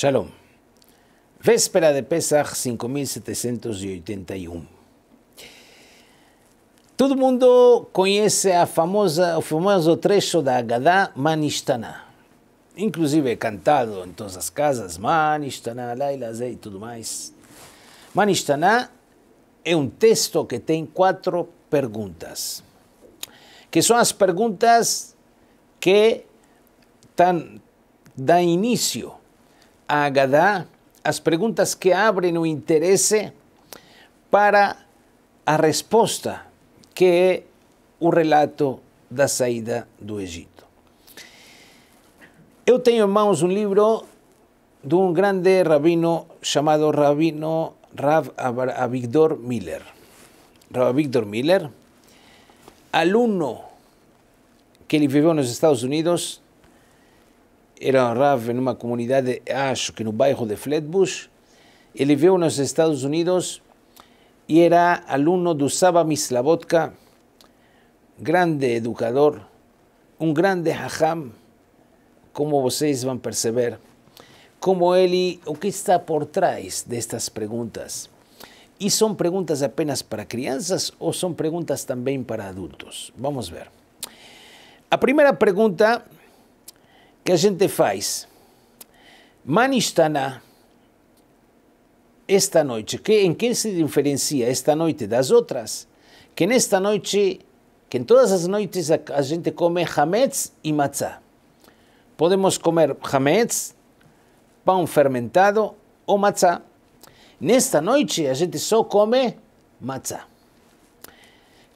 Shalom. Véspera de Pesach 5781. Todo mundo conhece a famosa, o famoso trecho da Agadá Manistana. Inclusive é cantado em todas as casas, Manistana, Laila e tudo mais. Manistana é um texto que tem quatro perguntas, que são as perguntas que dão início a Agadá las preguntas que abren o interés para a respuesta que es o relato da saída do Egipto. Eu tenho en em manos un um libro de un um grande rabino llamado Rabino Rav Avigdor Miller. Rav Avigdor Miller, aluno que vivió en nos Estados Unidos era un Rav en una comunidad de Ash, que en un bairro de Flatbush. vivió en los Estados Unidos y era alumno de Usaba Mislavodka, grande educador, un grande hajam, como ustedes van a perceber. Como él, o qué está por trás de estas preguntas? ¿Y son preguntas apenas para crianzas o son preguntas también para adultos? Vamos a ver. La primera pregunta que a gente faz Manistana esta noite, que, em que se diferencia esta noite das outras? Que nesta noite, que em todas as noites a, a gente come hametz e matzá. Podemos comer hametz, pão fermentado ou matzá. Nesta noite a gente só come matzá.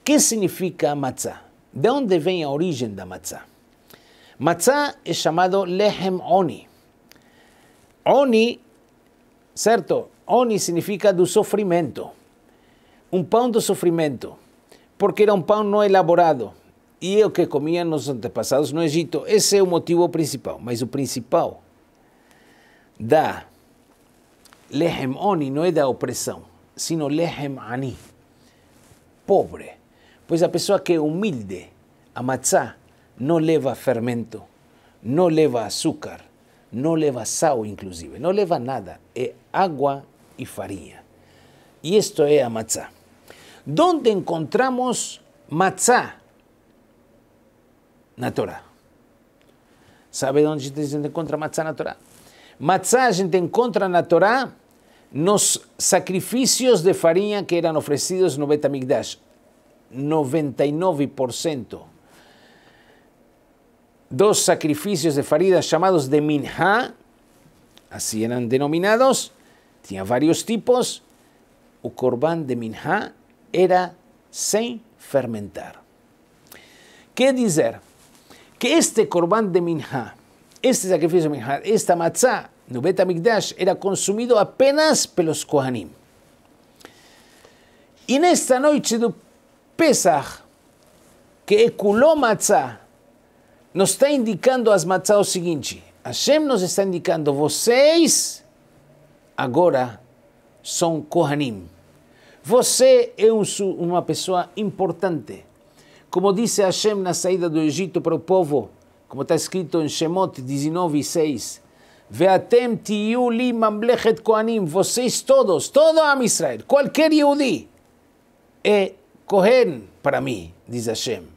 O que significa matzá? De onde vem a origem da matzá? Matzá es llamado lehem oni. Oni, certo, oni significa do sofrimento. Um pão do sofrimento, porque era um pão não elaborado. E o que comiam os antepassados no Egito. Esse é o motivo principal. Mas o principal da lehem oni não é da opressão, sino lehem ani, pobre. Pois a pessoa que é humilde, a Matzah, no leva fermento, no leva azúcar, no leva sal inclusive, no leva nada, es agua y farinha. Y esto es a matzá. ¿Dónde encontramos matzá? Na Torá. ¿Sabe dónde se encuentra encontra matzá la Torá? Matzá a gente en la Torá los sacrificios de farinha que eran ofrecidos el Betamigdash. 99% dos sacrificios de Farida llamados de Minha, así eran denominados, tenía varios tipos. el corbán de Minha era sin fermentar. ¿Qué decir? Que este corbán de Minha, este sacrificio de Minha, esta matzá, nubeta Mikdash, era consumido apenas pelos Kohanim. Y en esta noche de Pesach, que eculó matzah nos está indicando as matzá o seguinte: Hashem nos está indicando, vocês agora são Kohanim. Você é um, uma pessoa importante. Como disse Hashem na saída do Egito para o povo, como está escrito em Shemot 19, 6, Veatem tiyu li kohanim". vocês todos, todo Am Israel, qualquer Yehudi, é Kohen para mim, diz Hashem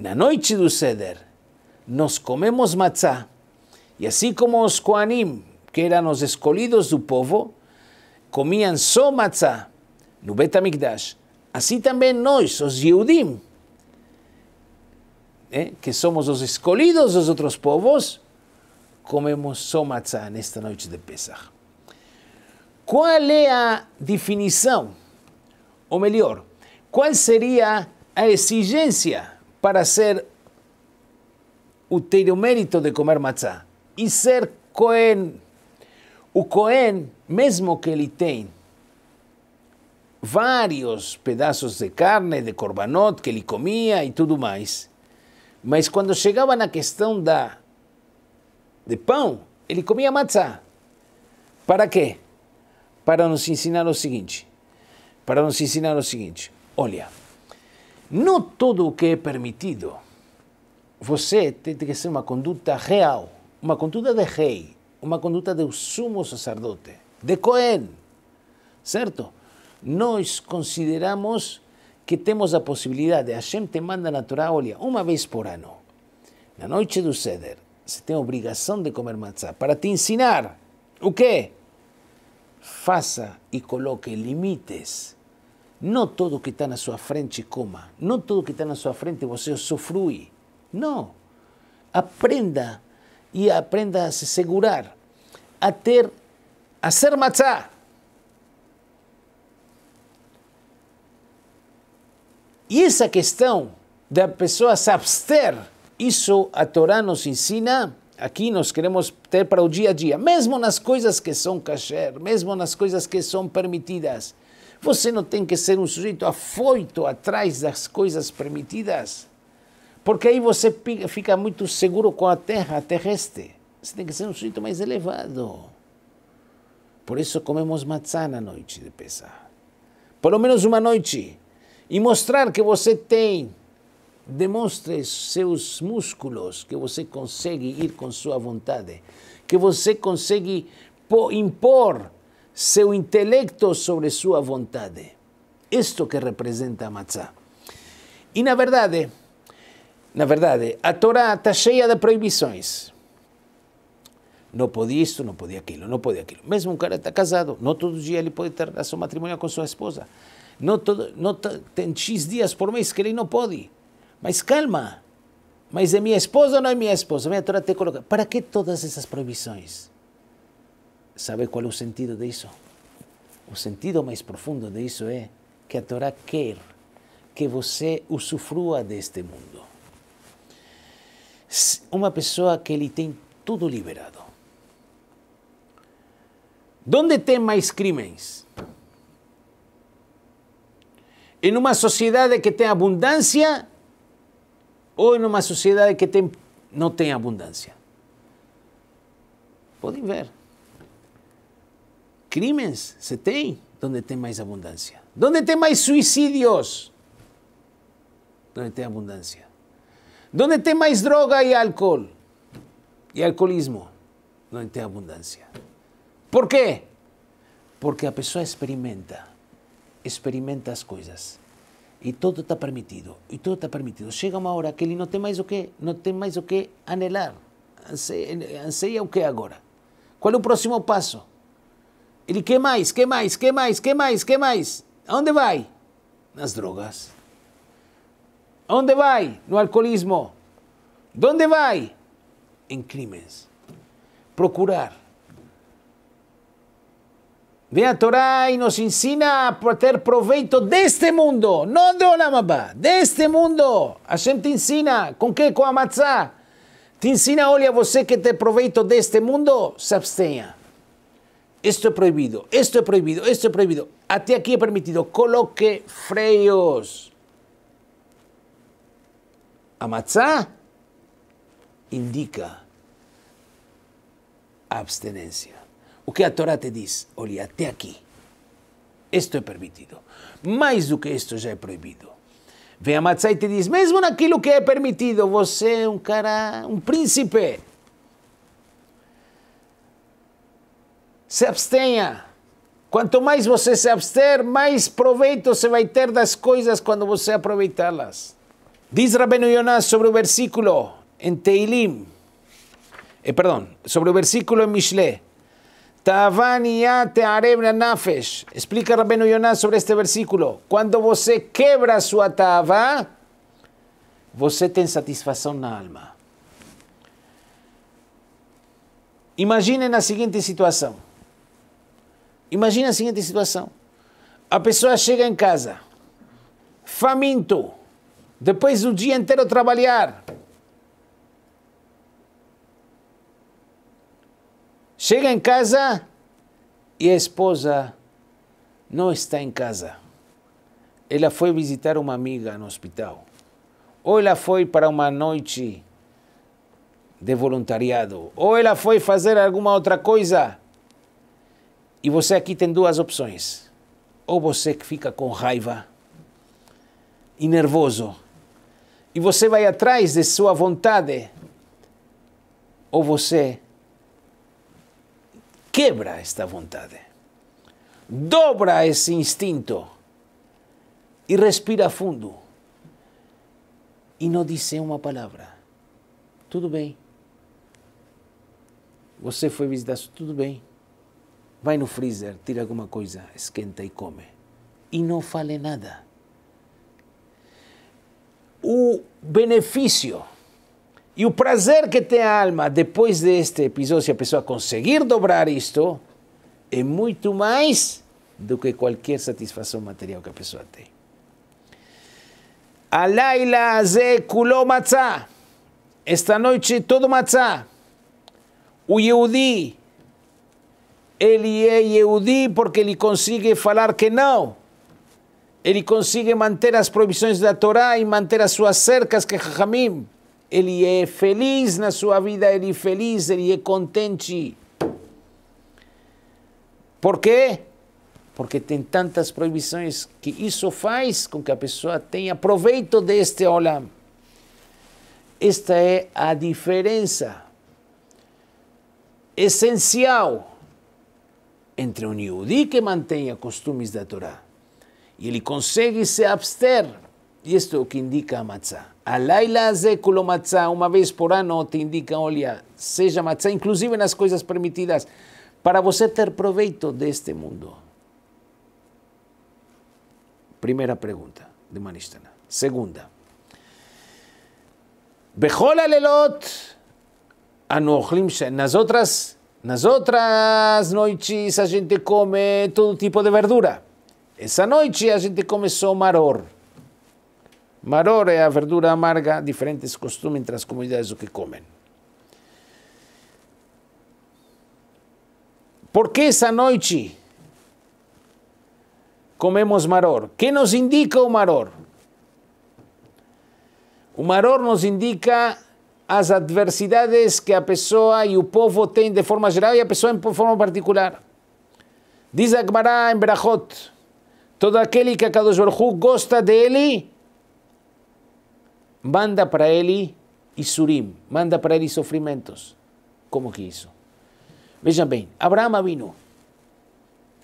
na noite do Seder, nós comemos matzá, e assim como os Koanim, que eram os escolhidos do povo, comiam só matzá no Betamikdash, assim também nós, os Yehudim, né, que somos os escolhidos dos outros povos, comemos só matzá nesta noite de Pesach. Qual é a definição? Ou melhor, qual seria a exigência para ser o ter o mérito de comer matzá e ser Cohen. O Cohen, mesmo que ele tem vários pedaços de carne, de corbanote que ele comia e tudo mais, mas quando chegava na questão da de pão, ele comia matzá. Para quê? Para nos ensinar o seguinte. Para nos ensinar o seguinte. Olha, não todo o que é permitido. Você tem que ser uma conduta real, uma conduta de rei, uma conduta de sumo sacerdote, de Cohen, certo? Nós consideramos que temos a possibilidade, Hashem te manda na Torá, olha, uma vez por ano, na noite do Seder, você tem a obrigação de comer matzá, para te ensinar o quê? Faça e coloque limites não tudo que está na sua frente coma. Não tudo que está na sua frente você usufrui. Não. Aprenda e aprenda a se segurar, a ter, a ser matzá. E essa questão da pessoa se abster, isso a Torá nos ensina, aqui nós queremos ter para o dia a dia, mesmo nas coisas que são kasher, mesmo nas coisas que são permitidas. Você não tem que ser um sujeito afoito atrás das coisas permitidas, porque aí você fica muito seguro com a terra terrestre. Você tem que ser um sujeito mais elevado. Por isso comemos maçã na noite de pesar. Pelo menos uma noite. E mostrar que você tem demonstre seus músculos, que você consegue ir com sua vontade, que você consegue impor seu intelecto sobre sua vontade. Isto que representa a matzá. E na verdade, na verdade, a Torá está cheia de proibições. Não podia isto, não podia aquilo, não podia aquilo. Mesmo um cara está casado, não todos os dias ele pode ter a sua matrimônio com sua esposa. Não, todo, não tem X dias por mês que ele não pode. Mas calma, mas é minha esposa ou não é minha esposa? Minha Torá te coloca. Para que todas essas proibições? Sabe qual é o sentido disso? O sentido mais profundo disso é que a Torá quer que você usufrua deste mundo. Uma pessoa que ele tem tudo liberado. Onde tem mais crimes? Em uma sociedade que tem abundância ou em uma sociedade que tem, não tem abundância? Podem ver. Crímenes se tem, donde tem mais abundancia. Donde tem mais suicidios, donde tem abundancia. Donde tem mais droga y alcohol y alcoholismo, donde tem abundancia. ¿Por qué? Porque a pessoa experimenta, experimenta las cosas. Y todo está permitido, y todo está permitido. Chega uma hora que ele não tem mais o que, no tem mais o que anelar. Anseia o que agora? ¿Cuál é o próximo paso? Ele, que mais, que mais, que mais, que mais, que mais? Onde vai? Nas drogas. Onde vai? No alcoolismo. Onde vai? Em crimes. Procurar. Vem a Torá e nos ensina a ter proveito deste mundo, não de Olamabá, deste mundo. Hashem te ensina, com que? Com a matzá. Te ensina, olha, você que tem proveito deste mundo, se abstenha. esto es prohibido, esto es prohibido, esto es prohibido. A ti aquí he permitido, coloque freios Amatzá indica abstenencia. O que a Torah te dice, olíate aquí, esto es permitido. Más do que esto ya es prohibido. Ve a y te diz, mesmo aquello que es permitido, vos un cara, un príncipe. se abstenha. Quanto mais você se abster, mais proveito você vai ter das coisas quando você aproveitá-las. Diz Rabino Yonás sobre o versículo em Teilim, eh, perdão, sobre o versículo em Mishle. Explica Rabino Yonás sobre este versículo. Quando você quebra sua tava, você tem satisfação na alma. Imaginem a seguinte situação. Imagina a seguinte situação: a pessoa chega em casa, faminto, depois do dia inteiro trabalhar. Chega em casa e a esposa não está em casa. Ela foi visitar uma amiga no hospital. Ou ela foi para uma noite de voluntariado. Ou ela foi fazer alguma outra coisa e você aqui tem duas opções. Ou você que fica com raiva e nervoso, e você vai atrás de sua vontade, ou você quebra esta vontade, dobra esse instinto e respira fundo e não disse uma palavra. Tudo bem. Você foi visitar, tudo bem vai no freezer, tira alguma coisa, esquenta e come. E não fale nada. O benefício e o prazer que tem a alma depois deste episódio, se a pessoa conseguir dobrar isto, é muito mais do que qualquer satisfação material que a pessoa tem. Alaila azé kuló matzá. Esta noite todo matzá. O Yehudi ele é Yehudi porque ele consegue falar que não. Ele consegue manter as proibições da Torá e manter as suas cercas que é Jajamim. Ele é feliz na sua vida, ele é feliz, ele é contente. Por quê? Porque tem tantas proibições que isso faz com que a pessoa tenha proveito deste Olam. Esta é a diferença essencial entre un yudí que costumbres de la Torá y ele consegue se abster, y esto que indica a matzá. la azekulo matzá, una vez por ano, te indica, olia, seja matzá, inclusive las cosas permitidas, para você provecho proveito este mundo. Primera pregunta de Manistana. Segunda. Bejola lelot, anu las otras nosotras outras noites a gente come todo tipo de verdura. Esa noche a gente come somaror. maror. Maror é a verdura amarga, diferentes costumbres entre las comunidades lo que comen. Por qué esa noche comemos maror? ¿Qué nos indica o maror? O maror nos indica las adversidades que a pessoa e o povo têm de forma general y e a pessoa em forma particular. Dice en em en Berajot, todo aquel que a Kadosh Baruj gosta dele, manda para y surim, manda para ele sufrimientos. Como que isso? Vejam bien, Abraham vino.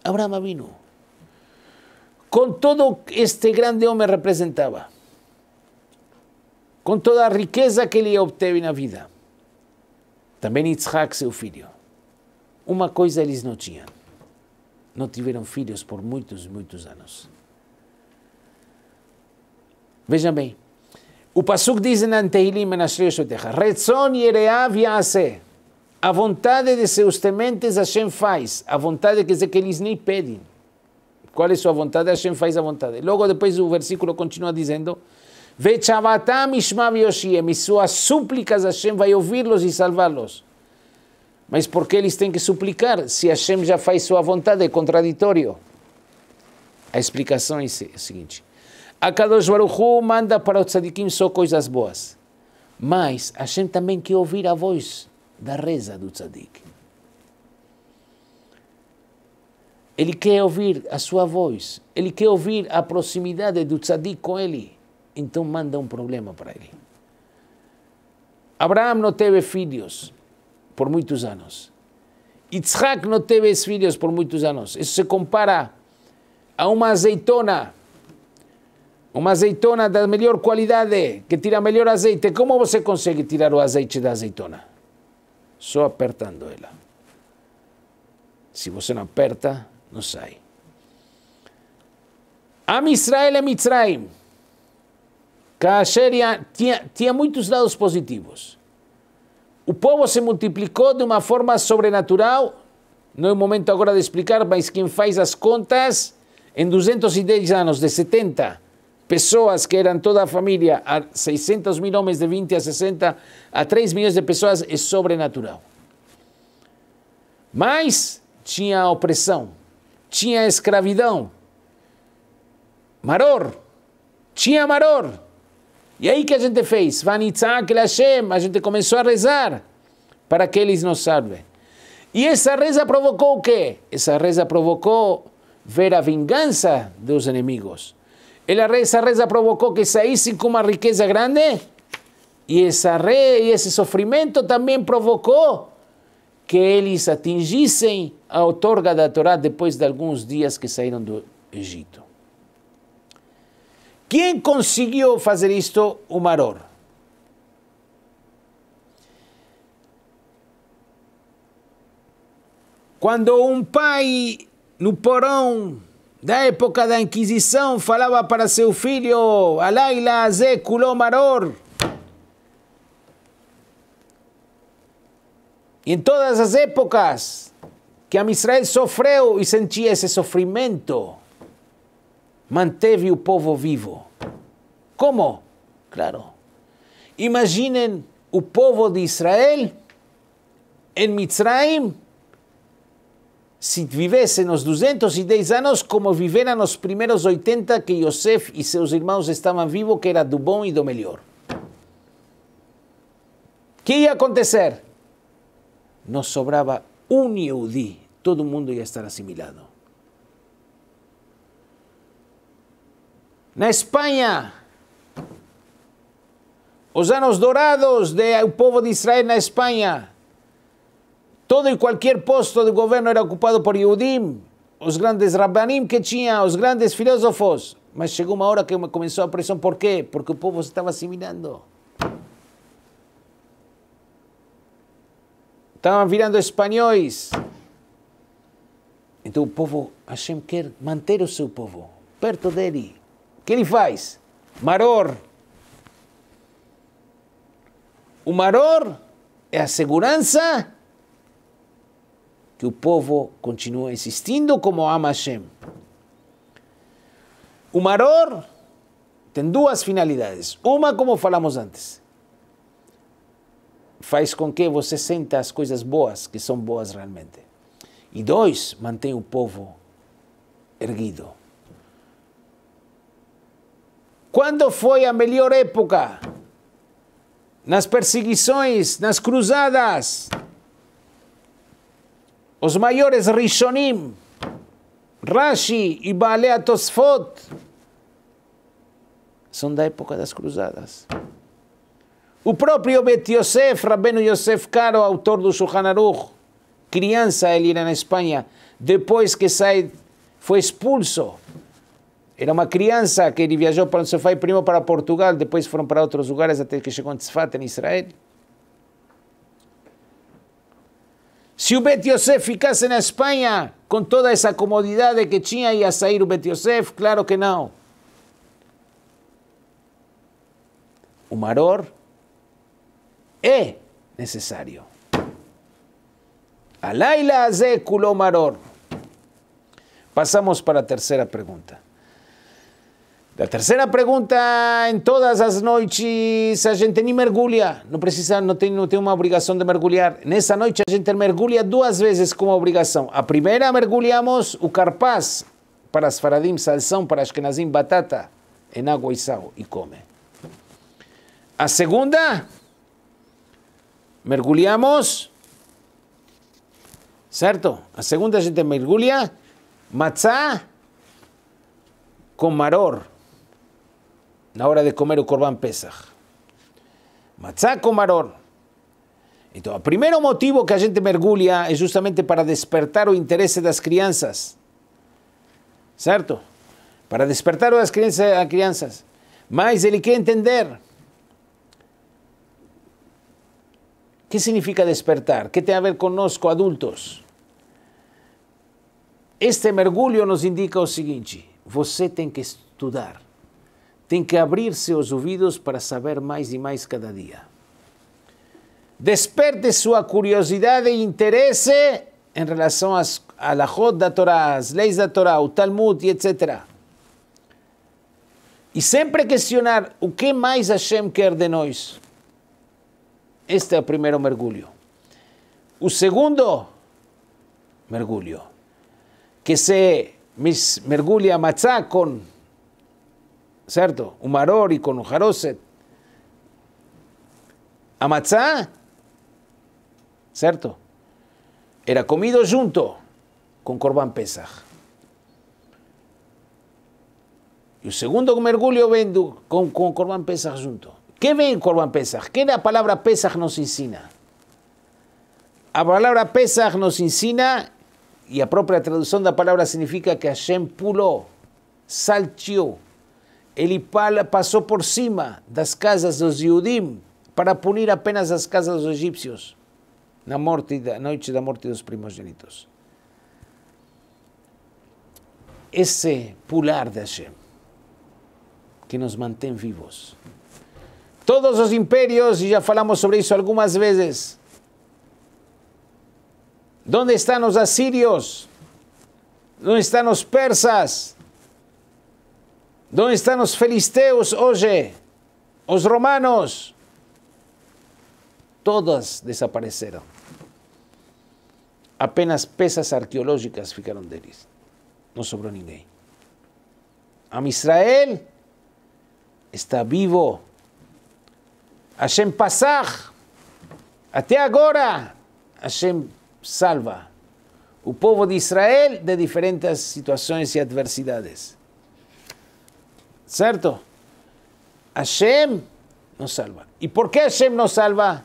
Abraham vino. con todo este grande hombre representaba. com toda a riqueza que ele obteve na vida. Também Isaac, seu filho. Uma coisa eles não tinham. Não tiveram filhos por muitos, muitos anos. Vejam bem. O Pasuk diz em Tehilim, Menashe Yoshotech, Retzon Yereav Yaseh. A vontade de seus tementes Hashem faz. A vontade quer dizer que eles nem pedem. Qual é sua vontade? Hashem faz a vontade. Logo depois o versículo continua dizendo... Vechavatam Ishmael Yoshiem, e suas súplicas Hashem vai ouvi-los e salvá-los. Mas por que eles têm que suplicar se Hashem já faz sua vontade? É contraditório. A explicação é, é a seguinte: Akadosh Baruch Hu manda para o tzadikim só coisas boas. Mas Hashem também quer ouvir a voz da reza do tzadik. Ele quer ouvir a sua voz. Ele quer ouvir a proximidade do tzadik com ele. Então manda um problema para ele. Abraão não teve filhos por muitos anos. Isaac não teve filhos por muitos anos. Isso se compara a uma azeitona, uma azeitona da melhor qualidade, que tira melhor azeite. Como você consegue tirar o azeite da azeitona? Só apertando ela. Se você não aperta, não sai. Am Israel e Mitzrayim a tinha, tinha muitos dados positivos. O povo se multiplicou de uma forma sobrenatural. Não é o momento agora de explicar, mas quem faz as contas, em 210 anos, de 70 pessoas que eram toda a família, a 600 mil homens de 20 a 60, a 3 milhões de pessoas, é sobrenatural. Mas tinha opressão, tinha escravidão, maror, tinha maror. E aí que a gente fez? Vanitzak Hashem, a gente começou a rezar para que eles nos salvem. E essa reza provocou o quê? Essa reza provocou ver a vingança dos inimigos. Ela, essa reza provocou que saíssem com uma riqueza grande. E essa re, e esse sofrimento também provocou que eles atingissem a outorga da Torá depois de alguns dias que saíram do Egito. Quem conseguiu fazer isto? O Maror. Quando um pai no porão da época da Inquisição falava para seu filho Alaila Azé Kulô Maror. Em todas as épocas que a Israel sofreu e sentia esse sofrimento, manteve o povo vivo. Como? Claro. Imaginem o povo de Israel em Mitzrayim, se vivesse nos 210 anos como viveram nos primeiros 80 que Yosef e seus irmãos estavam vivos, que era do bom e do melhor. O que ia acontecer? Não sobrava um Yehudi, todo mundo ia estar assimilado. Na Espanha, os anos dourados do povo de Israel na Espanha. Todo e qualquer posto de governo era ocupado por Yudim, os grandes rabanim que tinha, os grandes filósofos. Mas chegou uma hora que começou a pressão. Por quê? Porque o povo se estava assimilando. Estavam virando espanhóis. Então o povo, Hashem quer manter o seu povo perto dele que ele faz? Maror. O maror é a segurança que o povo continua insistindo como ama Hashem. O maror tem duas finalidades. Uma, como falamos antes, faz com que você senta as coisas boas, que são boas realmente. E dois, mantém o povo erguido. Quando foi a melhor época? Nas perseguições, nas cruzadas. Os maiores Rishonim, Rashi e Baalei Tosfot, são da época das cruzadas. O próprio Bet Yosef, Rabino Yosef Caro, autor do Shulchan Aruch, criança ele era na Espanha, depois que sai, foi expulso era uma criança que ele viajou para o seu pai, primeiro para Portugal, depois foram para outros lugares até que chegou em Tzfat, em Israel. Se o Bet Yosef ficasse na Espanha com toda essa comodidade que tinha, ia sair o Bet Yosef? Claro que não. O Maror é necessário. Alaila Azekulo Maror. Passamos para a terceira pergunta. La tercera pregunta en todas las noches, a gente ni mergulia, no precisa, no tiene una tiene una de mergulhar. esa noche, a gente mergulia dos veces como obligación. A primera, mergulhamos el carpaz para as faradim, salsão, para ashkenazim, batata, en agua y sal y come. A segunda, mergulhamos, ¿cierto? A segunda a gente mergulha matzá con maror. na hora de comer o Corban Pesach. Matzá com maror. Então, o primeiro motivo que a gente mergulha é justamente para despertar o interesse das crianças. Certo? Para despertar as crianças, as crianças. Mas ele quer entender. O que significa despertar? O que tem a ver conosco, adultos? Este mergulho nos indica o seguinte: você tem que estudar tem que abrir seus ouvidos para saber mais e mais cada dia. Desperte sua curiosidade e interesse em relação às alahot da Torá, às leis da Torá, o Talmud e etc. E sempre questionar o que mais Hashem quer de nós. Este é o primeiro mergulho. O segundo mergulho, que se mergulha a matzá com ¿Cierto? O con e con cierto, A Era comido junto con Corban Pesach. Y el segundo mergulio vendo con, con Corban Pesach junto. ¿Qué ven Corban Pesach? ¿Qué la palabra Pesach nos insina? La palabra Pesach nos insina y la propia traducción de la palabra significa que Hashem puló, saltió, Elipal pasó por cima las casas los Yudim para punir apenas las casas dos egipcios na, morte, de noite da morte dos primogênitos. Ese pular de Hashem que nos mantém vivos. Todos los imperios, y ya falamos sobre eso algunas veces, ¿dónde están los asirios? ¿dónde están los persas? ¿Dónde están los filisteos, oye? Los romanos. Todos desaparecieron. Apenas pesas arqueológicas ficaron ellos. No sobró nadie. A Israel está vivo. Hashem Pasaj. Hasta ahora Hashem salva el pueblo de Israel de diferentes situaciones y adversidades. Certo? Hashem nos salva. E por que Hashem nos salva?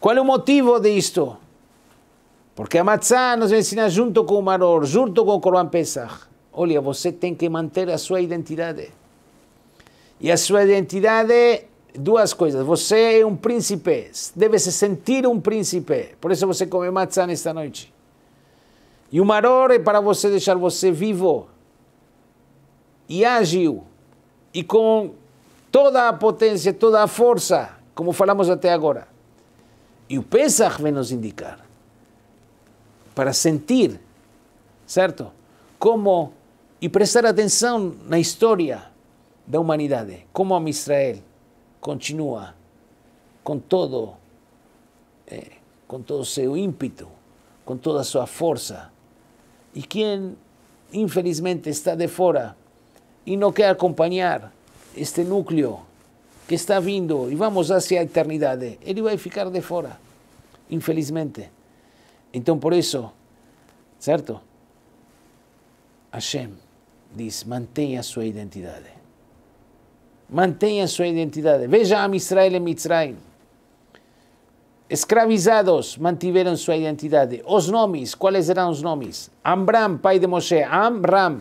Qual é o motivo disto? Porque a maçã nos ensina junto com o maror, junto com o Corban Pesach. Olha, você tem que manter a sua identidade. E a sua identidade, duas coisas. Você é um príncipe, deve se sentir um príncipe. Por isso você come maçã esta noite. E o maror é para você deixar você vivo, e ágil e com toda a potência, toda a força, como falamos até agora. E o Pesach vem nos indicar para sentir, certo? Como e prestar atenção na história da humanidade, como a Israel continua com todo é, com todo o seu ímpeto, com toda a sua força. E quem infelizmente está de fora e não quer acompanhar este núcleo que está vindo e vamos hacia a eternidade, ele vai ficar de fora, infelizmente. Então, por isso, certo? Hashem diz: mantenha a sua identidade. Mantenha a sua identidade. Veja a Israel e Mitzrayim. Escravizados mantiveram sua identidade. Os nomes, quais eram os nomes? Amram, pai de Moshe. Amram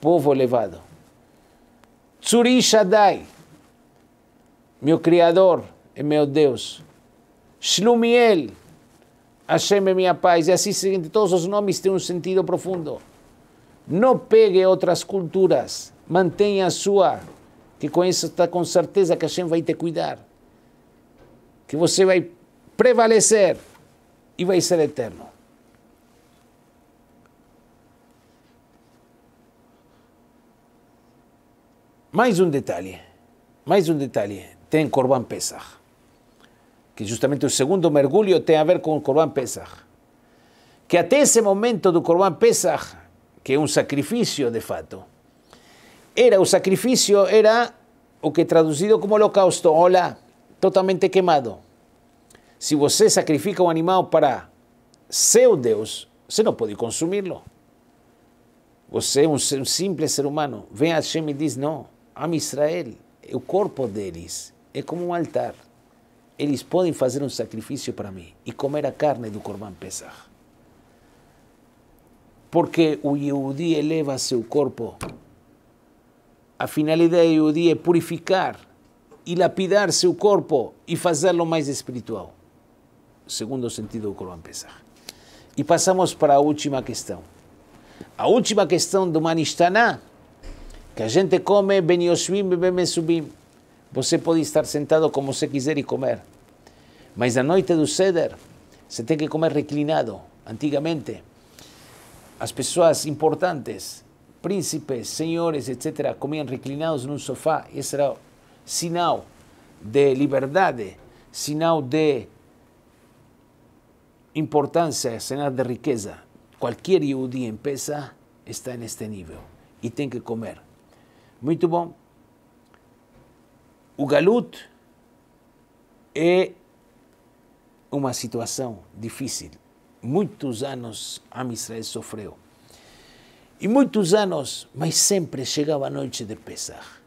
povo levado. Tsuri Shaddai, meu Criador e meu Deus. Shlumiel, Hashem é minha paz. E assim seguinte, todos os nomes têm um sentido profundo. Não pegue outras culturas, mantenha a sua, que com isso está com certeza que Hashem vai te cuidar. Que você vai prevalecer e vai ser eterno. Mais um detalhe, mais um detalhe, tem Corban Pesach, que justamente o segundo mergulho tem a ver com o Corban Pesach, que até esse momento do Corban Pesach, que é um sacrifício de fato, era o sacrifício era o que é traduzido como holocausto, olá, totalmente queimado. Se você sacrifica um animal para seu Deus, você não pode consumi-lo. Você é um simples ser humano. Vem a Hashem e diz: não, Am Israel, o corpo deles é como um altar. Eles podem fazer um sacrifício para mim e comer a carne do Corban Pesach. Porque o Yehudi eleva seu corpo. A finalidade do Yehudi é purificar e lapidar seu corpo e fazê-lo mais espiritual. Segundo o sentido do Corban Pesach. E passamos para a última questão. A última questão do Manistaná que a gente come ben yoshvim e ben mesubim. Você pode estar sentado como você quiser e comer. Mas na noite do seder, você tem que comer reclinado. Antigamente, as pessoas importantes, príncipes, senhores, etc., comiam reclinados num sofá. Esse era sinal de liberdade, sinal de importância, sinal de riqueza. Qualquer judeu em pesa está neste nível e tem que comer muito bom. O galut é uma situação difícil. Muitos anos a Israel sofreu. E muitos anos, mas sempre chegava a noite de pesar.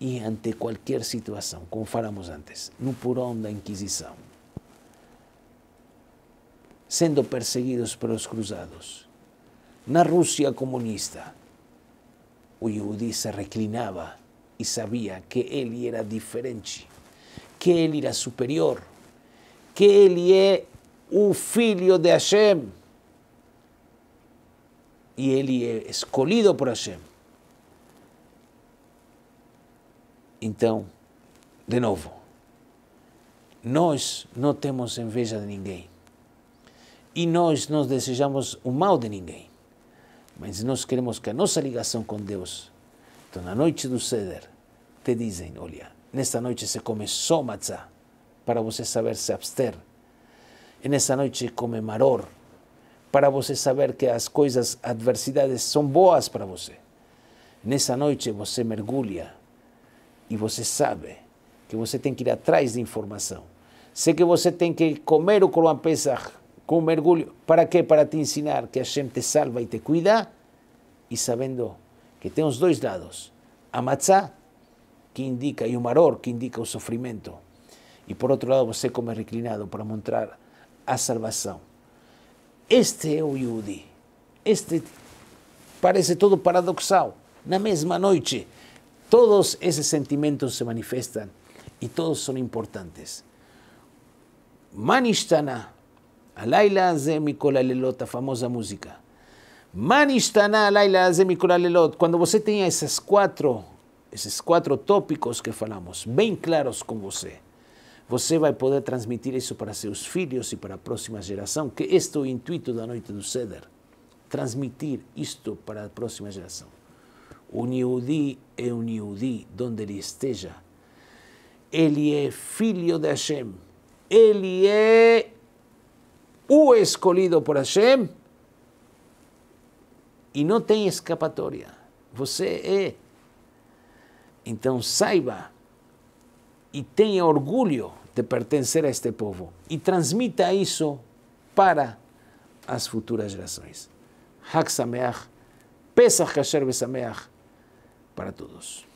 E ante qualquer situação, como falamos antes, no porão da Inquisição, sendo perseguidos pelos cruzados, na Rússia comunista, o Yehudi se reclinava e sabia que ele era diferente, que ele era superior, que ele é o filho de Hashem e ele é escolhido por Hashem. Então, de novo, nós não temos inveja de ninguém e nós não desejamos o mal de ninguém. Mas nós queremos que a nossa ligação com Deus. Então, na noite do ceder, te dizem: olha, nesta noite se come só para você saber se abster. E nessa noite come maror, para você saber que as coisas, adversidades, são boas para você. Nessa noite você mergulha e você sabe que você tem que ir atrás de informação. Sei que você tem que comer o Corban Pesach com mergulho. Para quê? Para te ensinar que a gente te salva e te cuida, e sabendo que tem os dois lados. A matzá, que indica, e o maror, que indica o sofrimento. E por outro lado, você come reclinado para mostrar a salvação. Este é o Yudi. Este parece todo paradoxal. Na mesma noite, todos esses sentimentos se manifestam e todos são importantes. Manishtana, הלילה הזה מכל הלילות, a famosa música. Manistana Laila Azemikuralelot, quando você tenha essas quatro, esses quatro tópicos que falamos, bem claros com você, você vai poder transmitir isso para seus filhos e para a próxima geração, que este é o intuito da noite do Seder, transmitir isto para a próxima geração. O Niudi é o Niudi, onde ele esteja. Ele é filho de Hashem. Ele é o escolhido por Hashem, e não tem escapatória. Você é. Então saiba e tenha orgulho de pertencer a este povo e transmita isso para as futuras gerações. Hak Sameach, Pesach Kasher Besameach para todos.